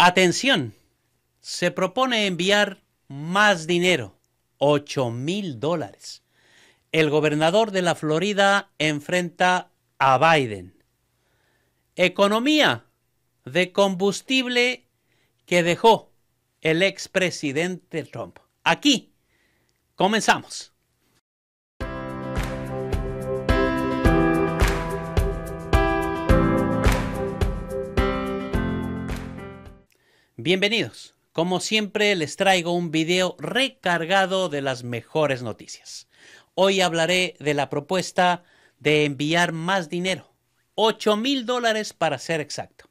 Atención, se propone enviar más dinero, 8 mil dólares. El gobernador de la Florida enfrenta a Biden. Economía de combustible que dejó el expresidente Trump. Aquí comenzamos. Bienvenidos. Como siempre les traigo un video recargado de las mejores noticias. Hoy hablaré de la propuesta de enviar más dinero, 8 mil dólares para ser exacto.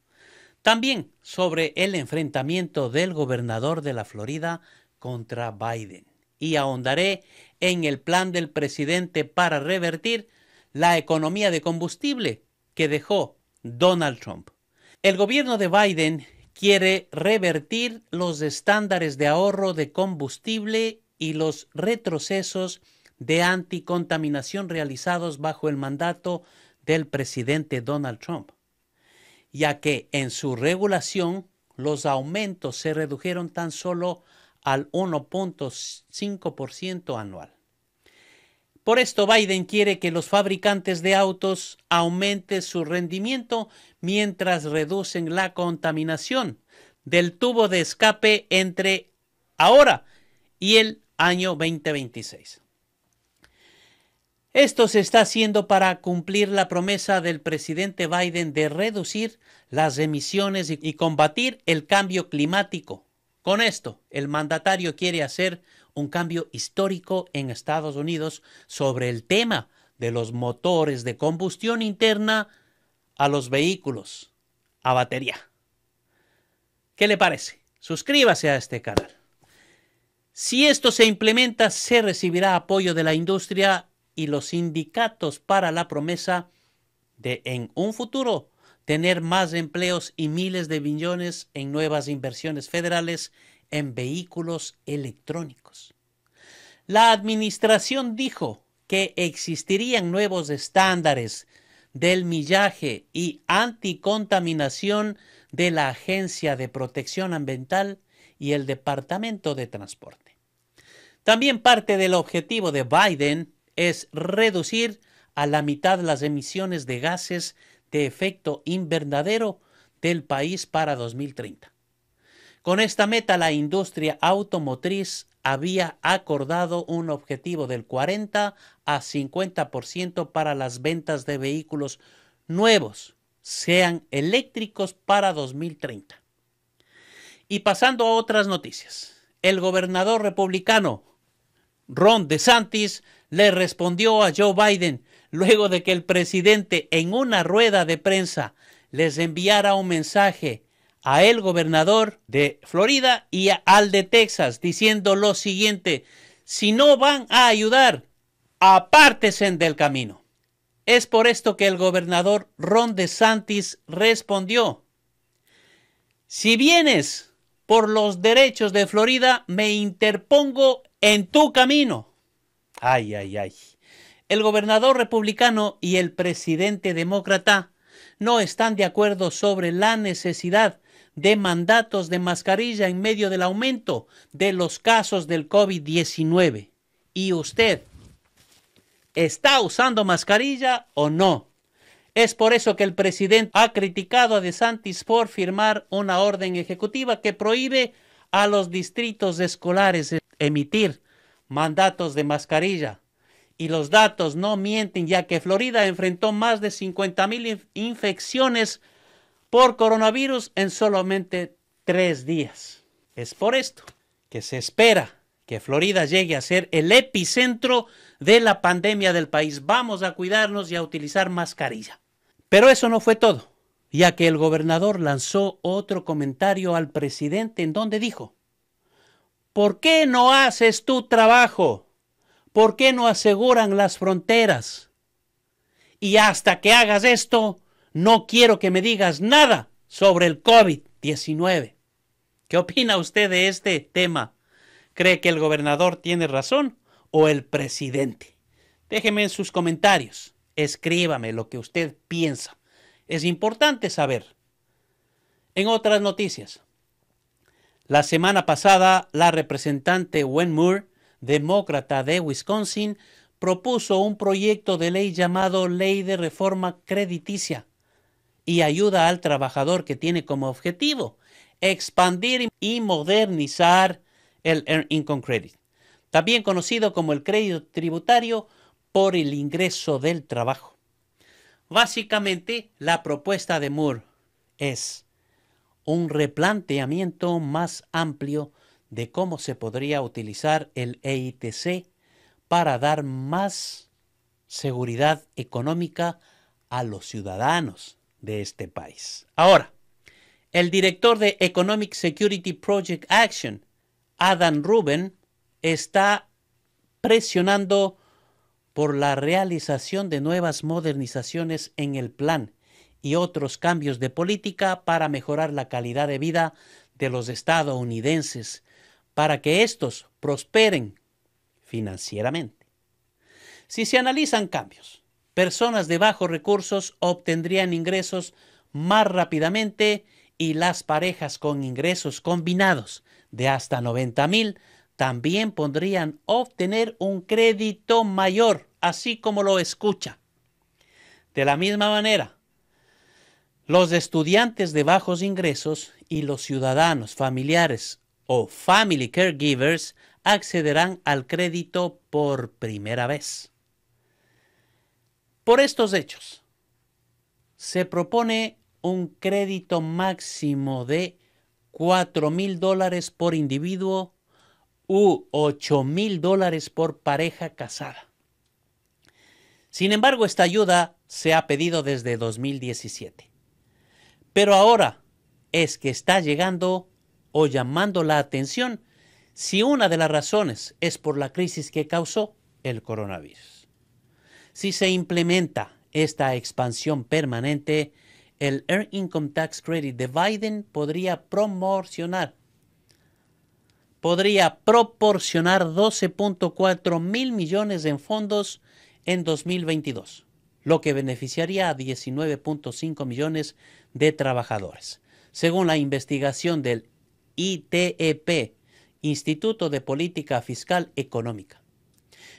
También sobre el enfrentamiento del gobernador de la Florida contra Biden. Y ahondaré en el plan del presidente para revertir la economía de combustible que dejó Donald Trump. El gobierno de Biden quiere revertir los estándares de ahorro de combustible y los retrocesos de anticontaminación realizados bajo el mandato del presidente Donald Trump, ya que en su regulación los aumentos se redujeron tan solo al 1.5% anual. Por esto Biden quiere que los fabricantes de autos aumenten su rendimiento mientras reducen la contaminación del tubo de escape entre ahora y el año 2026. Esto se está haciendo para cumplir la promesa del presidente Biden de reducir las emisiones y combatir el cambio climático. Con esto, el mandatario quiere hacer un cambio histórico en Estados Unidos sobre el tema de los motores de combustión interna a los vehículos a batería. ¿Qué le parece? Suscríbase a este canal. Si esto se implementa, se recibirá apoyo de la industria y los sindicatos para la promesa de en un futuro tener más empleos y miles de billones en nuevas inversiones federales en vehículos electrónicos. La administración dijo que existirían nuevos estándares del millaje y anticontaminación de la Agencia de Protección Ambiental y el Departamento de Transporte. También parte del objetivo de Biden es reducir a la mitad las emisiones de gases de efecto invernadero del país para 2030. Con esta meta, la industria automotriz había acordado un objetivo del 40 a 50% para las ventas de vehículos nuevos, sean eléctricos para 2030. Y pasando a otras noticias, el gobernador republicano Ron DeSantis le respondió a Joe Biden luego de que el presidente en una rueda de prensa les enviara un mensaje a el gobernador de Florida y al de Texas diciendo lo siguiente, si no van a ayudar, apártesen del camino. Es por esto que el gobernador Ron DeSantis respondió, si vienes por los derechos de Florida, me interpongo en tu camino. Ay, ay, ay. El gobernador republicano y el presidente demócrata no están de acuerdo sobre la necesidad de mandatos de mascarilla en medio del aumento de los casos del COVID-19. ¿Y usted está usando mascarilla o no? Es por eso que el presidente ha criticado a DeSantis por firmar una orden ejecutiva que prohíbe a los distritos escolares emitir mandatos de mascarilla. Y los datos no mienten, ya que Florida enfrentó más de 50.000 infecciones por coronavirus en solamente tres días. Es por esto que se espera que Florida llegue a ser el epicentro de la pandemia del país. Vamos a cuidarnos y a utilizar mascarilla. Pero eso no fue todo, ya que el gobernador lanzó otro comentario al presidente en donde dijo, ¿por qué no haces tu trabajo? ¿Por qué no aseguran las fronteras? Y hasta que hagas esto, no quiero que me digas nada sobre el COVID-19. ¿Qué opina usted de este tema? ¿Cree que el gobernador tiene razón o el presidente? Déjeme en sus comentarios, escríbame lo que usted piensa. Es importante saber. En otras noticias, la semana pasada la representante Wen Moore, demócrata de Wisconsin, propuso un proyecto de ley llamado Ley de Reforma Crediticia y ayuda al trabajador que tiene como objetivo expandir y modernizar el earn Income Credit, también conocido como el crédito tributario por el ingreso del trabajo. Básicamente, la propuesta de Moore es un replanteamiento más amplio de cómo se podría utilizar el EITC para dar más seguridad económica a los ciudadanos de este país. Ahora, el director de Economic Security Project Action, Adam Rubin, está presionando por la realización de nuevas modernizaciones en el plan y otros cambios de política para mejorar la calidad de vida de los estadounidenses, para que éstos prosperen financieramente. Si se analizan cambios personas de bajos recursos obtendrían ingresos más rápidamente y las parejas con ingresos combinados de hasta 90 mil también podrían obtener un crédito mayor, así como lo escucha. De la misma manera, los estudiantes de bajos ingresos y los ciudadanos familiares o family caregivers accederán al crédito por primera vez. Por estos hechos, se propone un crédito máximo de $4,000 mil dólares por individuo u 8 mil dólares por pareja casada. Sin embargo, esta ayuda se ha pedido desde 2017. Pero ahora es que está llegando o llamando la atención si una de las razones es por la crisis que causó el coronavirus. Si se implementa esta expansión permanente, el earn Income Tax Credit de Biden podría promocionar podría proporcionar 12.4 mil millones en fondos en 2022, lo que beneficiaría a 19.5 millones de trabajadores. Según la investigación del ITEP, Instituto de Política Fiscal Económica,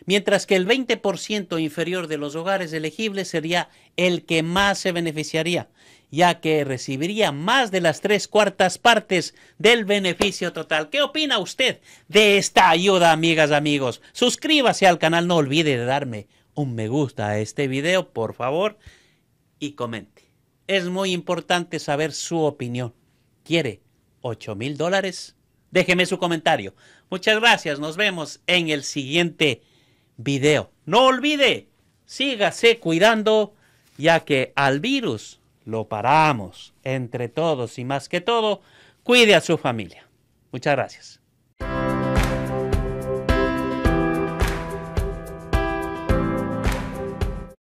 mientras que el 20% inferior de los hogares elegibles sería el que más se beneficiaría, ya que recibiría más de las tres cuartas partes del beneficio total. ¿Qué opina usted de esta ayuda, amigas, amigos? Suscríbase al canal, no olvide de darme un me gusta a este video, por favor, y comente. Es muy importante saber su opinión. ¿Quiere 8 mil dólares? Déjeme su comentario. Muchas gracias. Nos vemos en el siguiente video. No olvide, sígase cuidando, ya que al virus lo paramos entre todos y más que todo, cuide a su familia. Muchas gracias.